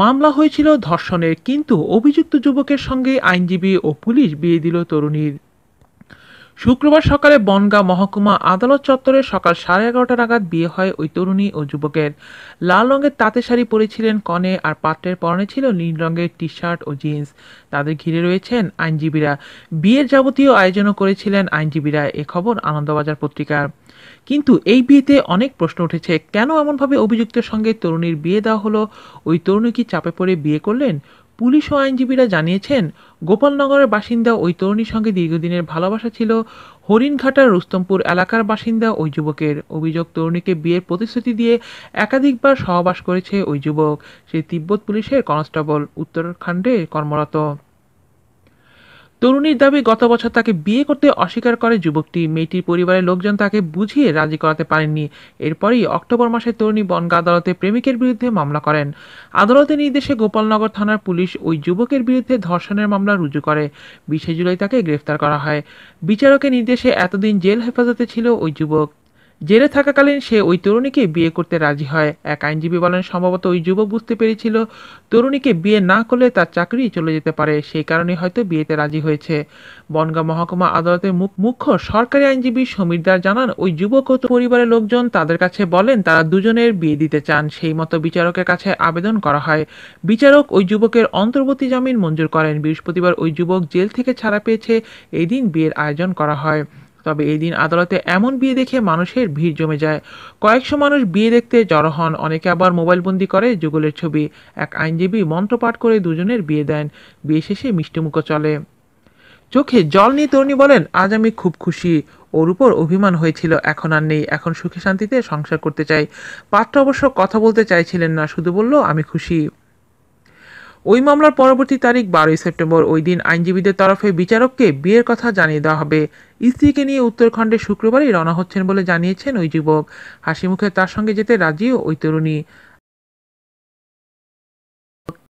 মামলা হয়েছিল ধর্ষণের কিন্তু অভিযুক্ত যুবকের সঙ্গে আইনজীবী ও পুলিশ বিয়ে দিল তরুণীর শুক্রবার সকালে বনগাঁ মহকুমা আদালত চত্বরে সকাল সাড়ে এগারোটা নাগাদ বিয়ে হয় ওই তরুণী ও যুবকের লাল রঙের তাঁতে শাড়ি পরেছিলেন কনে আর পাত্রের পরনে ছিল নীল রঙের টি শার্ট ও জিন্স তাদের ঘিরে রয়েছেন আইনজীবীরা বিয়ের যাবতীয় আয়োজনও করেছিলেন আইনজীবীরা এ খবর আনন্দবাজার পত্রিকার কিন্তু এই বিয়েতে অনেক প্রশ্ন উঠেছে কেন এমনভাবে অভিযুক্তের সঙ্গে তরুণীর বিয়ে দেওয়া হলো ওই তরুণী কি চাপে পড়ে বিয়ে করলেন পুলিশ ও আইনজীবীরা জানিয়েছেন গোপালনগরের বাসিন্দা ওই তরুণীর সঙ্গে দীর্ঘদিনের ভালোবাসা ছিল হরিণঘাটার রুস্তমপুর এলাকার বাসিন্দা ওই যুবকের অভিযোগ তরুণীকে বিয়ের প্রতিশ্রুতি দিয়ে একাধিকবার সহবাস করেছে ওই যুবক সে তিব্বত পুলিশের কনস্টেবল উত্তরাখণ্ডে কর্মরত তরুণীর দাবি গত বছর তাকে বিয়ে করতে অস্বীকার করে যুবকটি মেয়েটির পরিবারের লোকজন তাকে বুঝিয়ে রাজি করাতে পারেননি এরপরই অক্টোবর মাসে তরুণী বনগা আদালতে প্রেমিকের বিরুদ্ধে মামলা করেন আদালতের নির্দেশে গোপালনগর থানার পুলিশ ওই যুবকের বিরুদ্ধে ধর্ষণের মামলা রুজু করে বিশে জুলাই তাকে গ্রেফতার করা হয় বিচারকের নির্দেশে এতদিন জেল হেফাজতে ছিল ওই যুবক জেলে থাকাকালীন সে ওই তরুণীকে বিয়ে করতে রাজি হয় এক আইনজীবী বলেন সম্ভবত ওই যুবক বুঝতে পেরেছিল তরুণীকে বিয়ে না করলে তার চাকরি চলে যেতে পারে সেই কারণে হয়তো বিয়েতে রাজি হয়েছে বনগাঁ মহকুমা আদালতের মুখ্য সরকারি আইনজীবী সমীরদার জানান ওই যুবক ও পরিবারের লোকজন তাদের কাছে বলেন তারা দুজনের বিয়ে দিতে চান সেই মতো বিচারকের কাছে আবেদন করা হয় বিচারক ওই যুবকের অন্তর্বর্তী জামিন মঞ্জুর করেন বৃহস্পতিবার ওই যুবক জেল থেকে ছাড়া পেয়েছে এদিন বিয়ের আয়োজন করা হয় তবে এই দিন আদালতে এমন বিয়ে দেখে মানুষের ভিড় জমে যায় কয়েকশো মানুষ বিয়ে দেখতে জড়ো হন অনেকে আবার মোবাইলবন্দি করে যুগলের ছবি এক আইনজীবী মন্ত্র পাঠ করে দুজনের বিয়ে দেন বিয়ে শেষে মিষ্টিমুখ চলে চোখে জল নিয়ে তরুণী বলেন আজ আমি খুব খুশি ওর উপর অভিমান হয়েছিল এখন আর নেই এখন সুখে শান্তিতে সংসার করতে চাই পাত্র অবশ্য কথা বলতে চাইছিলেন না শুধু বলল আমি খুশি ওই মামলার পরবর্তী তারিখ বারোই সেপ্টেম্বর ওই দিন আইনজীবীদের তরফে বিচারককে বিয়ের কথা জানিয়ে দেওয়া হবে স্ত্রীকে নিয়ে উত্তরাখণ্ডে শুক্রবারই রওনা হচ্ছেন বলে জানিয়েছেন ওই যুবক হাসিমুখে তার সঙ্গে যেতে রাজিও ওই তরুণী